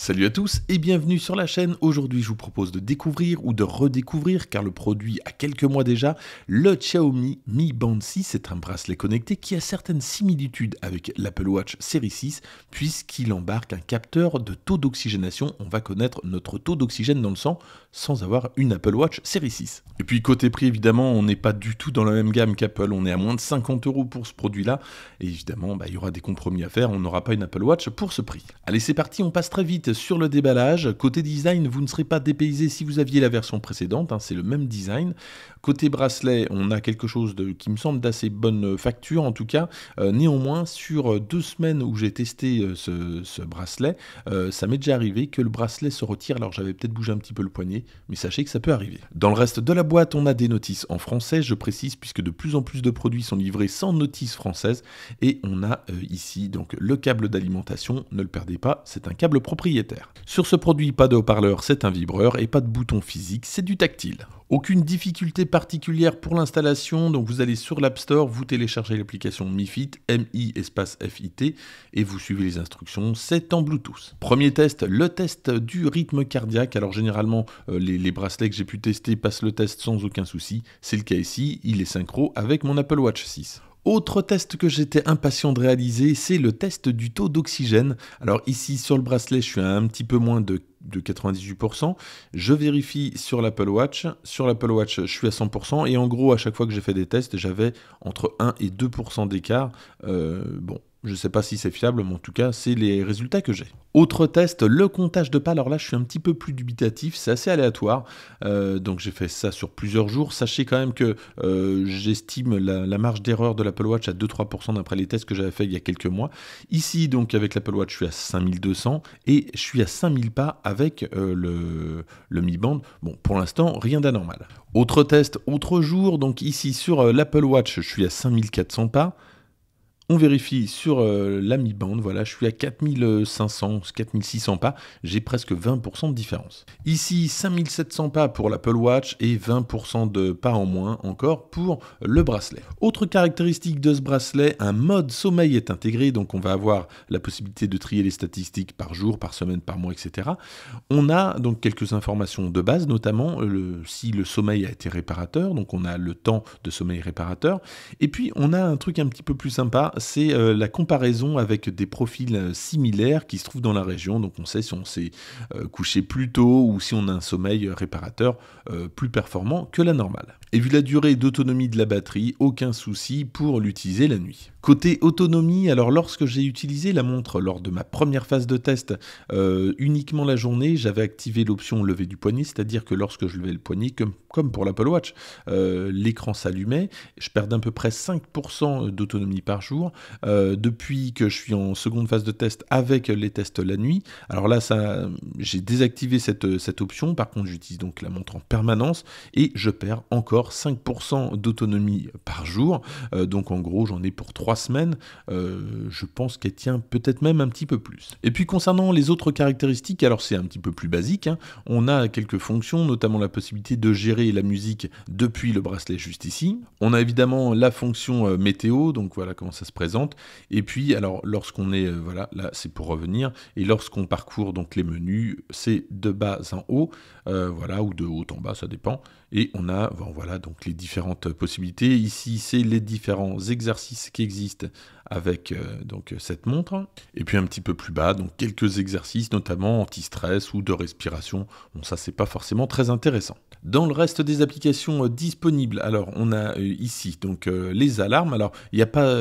Salut à tous et bienvenue sur la chaîne. Aujourd'hui, je vous propose de découvrir ou de redécouvrir, car le produit a quelques mois déjà, le Xiaomi Mi Band 6. C'est un bracelet connecté qui a certaines similitudes avec l'Apple Watch Série 6, puisqu'il embarque un capteur de taux d'oxygénation. On va connaître notre taux d'oxygène dans le sang sans avoir une Apple Watch Série 6. Et puis, côté prix, évidemment, on n'est pas du tout dans la même gamme qu'Apple. On est à moins de 50 euros pour ce produit-là. Et évidemment, bah, il y aura des compromis à faire. On n'aura pas une Apple Watch pour ce prix. Allez, c'est parti, on passe très vite sur le déballage. Côté design, vous ne serez pas dépaysé si vous aviez la version précédente, hein, c'est le même design. Côté bracelet, on a quelque chose de, qui me semble d'assez bonne facture en tout cas. Euh, néanmoins, sur deux semaines où j'ai testé euh, ce, bracelet, euh, ça m'est déjà arrivé que le bracelet se retire. Alors j'avais peut-être bougé un petit peu le poignet, mais sachez que ça peut arriver. Dans le reste de la boîte, on a des notices en français, je précise, puisque de plus en plus de produits sont livrés sans notice française. Et on a ici donc le câble d'alimentation, ne le perdez pas, c'est un câble propriétaire. Sur ce produit, pas de haut-parleur, c'est un vibreur, et pas de bouton physique, c'est du tactile. Aucune difficulté particulière pour l'installation, donc vous allez sur l'App Store, vous téléchargez l'application MiFit, M-I espace F-I-T, et vous suivez les instructions, c'est en Bluetooth. Premier test, le test du rythme cardiaque. Alors généralement, euh, les, les, bracelets que j'ai pu tester passent le test sans aucun souci. C'est le cas ici, il est synchro avec mon Apple Watch 6. Autre test que j'étais impatient de réaliser, c'est le test du taux d'oxygène. Alors ici sur le bracelet, je suis à un petit peu moins de, 98%. Je vérifie sur l'Apple Watch. Sur l'Apple Watch, je suis à 100%. Et en gros, à chaque fois que j'ai fait des tests, j'avais entre 1 et 2% d'écart. Euh, bon, je ne sais pas si c'est fiable, mais en tout cas, c'est les résultats que j'ai. Autre test, le comptage de pas. Alors là, je suis un petit peu plus dubitatif, c'est assez aléatoire. Euh, donc j'ai fait ça sur plusieurs jours. Sachez quand même que euh, j'estime la, marge d'erreur de l'Apple Watch à 2-3% d'après les tests que j'avais fait il y a quelques mois. Ici, donc avec l'Apple Watch, je suis à 5200 et je suis à 5000 pas avec euh, le, le Mi Band. Bon, pour l'instant, rien d'anormal. Autre test, autre jour. Donc ici, sur l'Apple Watch, je suis à 5400 pas. On vérifie sur euh, la mi-bande, voilà, je suis à 4500, 4600 pas, j'ai presque 20% de différence. Ici, 5700 pas pour l'Apple Watch et 20% de pas en moins encore pour le bracelet. Autre caractéristique de ce bracelet, un mode sommeil est intégré, donc on va avoir la possibilité de trier les statistiques par jour, par semaine, par mois, etc. On a donc quelques informations de base, notamment euh, si le sommeil a été réparateur, donc on a le temps de sommeil réparateur, et puis on a un truc un petit peu plus sympa, c'est euh, la comparaison avec des profils euh, similaires qui se trouvent dans la région. Donc on sait si on s'est euh, couché plus tôt ou si on a un sommeil réparateur plus performant que la normale. Et vu la durée d'autonomie de la batterie, aucun souci pour l'utiliser la nuit. Côté autonomie, alors lorsque j'ai utilisé la montre lors de ma première phase de test euh, uniquement la journée, j'avais activé l'option lever du poignet, c'est-à-dire que lorsque je levais le poignet, comme, pour l'Apple Watch, euh, l'écran s'allumait, je perds à peu près 5% d'autonomie par jour. Euh, depuis que je suis en seconde phase de test avec les tests la nuit, alors là j'ai désactivé cette, cette option, par contre j'utilise donc la montre en permanence et je perds encore 5% d'autonomie par jour, donc en gros j'en ai pour 3 semaines, euh, je pense qu'elle tient peut-être même un petit peu plus. Et puis concernant les autres caractéristiques, alors c'est un petit peu plus basique, hein, on a quelques fonctions, notamment la possibilité de gérer la musique depuis le bracelet juste ici. On a évidemment la fonction euh, météo, donc voilà comment ça se présente. Et puis alors lorsqu'on est, euh, voilà, là c'est pour revenir, et lorsqu'on parcourt donc les menus, c'est de bas en haut, voilà, ou de haut en bas, ça dépend. Et on a bon, voilà, donc les différentes possibilités. Ici, c'est les différents exercices qui existent avec euh, donc, cette montre. Et puis un petit peu plus bas, donc quelques exercices, notamment anti-stress ou de respiration. Bon, ça, c'est pas forcément très intéressant. Dans le reste des applications euh, disponibles, alors on a euh, ici donc les alarmes. Alors, il n'y a pas,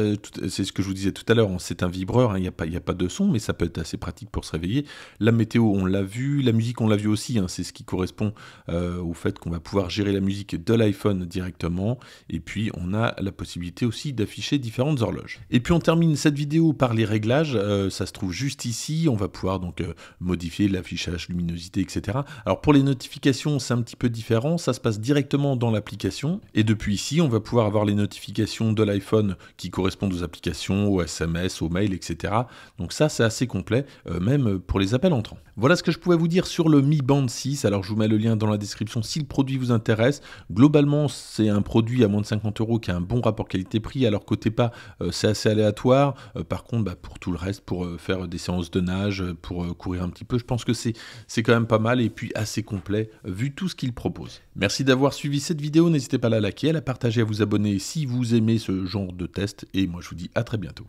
c'est ce que je vous disais tout à l'heure, hein, c'est un vibreur, hein, il n'y a, pas, y a pas de son, mais ça peut être assez pratique pour se réveiller. La météo, on l'a vu, la musique, on l'a vu aussi, hein, c'est ce qui correspond au fait qu'on va pouvoir la musique de l'iPhone directement. Et puis on a la possibilité aussi d'afficher différentes horloges. Et puis on termine cette vidéo par les réglages. Euh, ça se trouve juste ici. On va pouvoir donc euh, modifier l'affichage, luminosité, etc. Alors pour les notifications, c'est un petit peu différent. Ça se passe directement dans l'application. Et depuis ici, on va pouvoir avoir les notifications de l'iPhone qui correspondent aux applications, aux SMS, aux mails, etc. Donc ça, c'est assez complet, euh, même pour les appels entrants. Voilà ce que je pouvais vous dire sur le Mi Band 6. Alors je vous mets le lien dans la description si le produit vous intéresse Globalement, c'est un produit à moins de 50 euros qui a un bon rapport qualité-prix. Alors côté pas, euh, c'est assez aléatoire. Euh, par contre, bah, pour tout le reste, pour euh, faire des séances de nage, pour courir un petit peu, je pense que c'est quand même pas mal et puis assez complet vu tout ce qu'il propose. Merci d'avoir suivi cette vidéo. N'hésitez pas à la liker, à la partager, à vous abonner si vous aimez ce genre de test. Et moi, je vous dis à très bientôt.